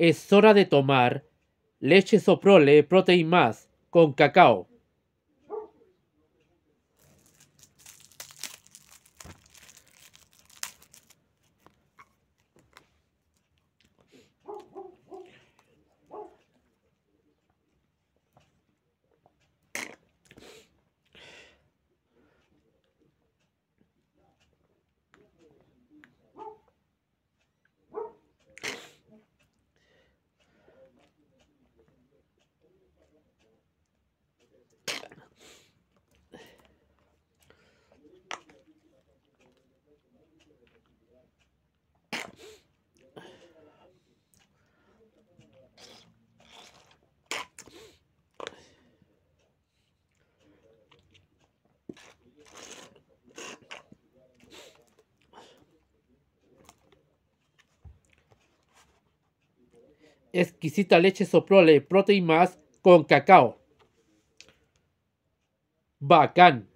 es hora de tomar leche soprole protein más con cacao. exquisita leche soprole protein más con cacao. Bacán.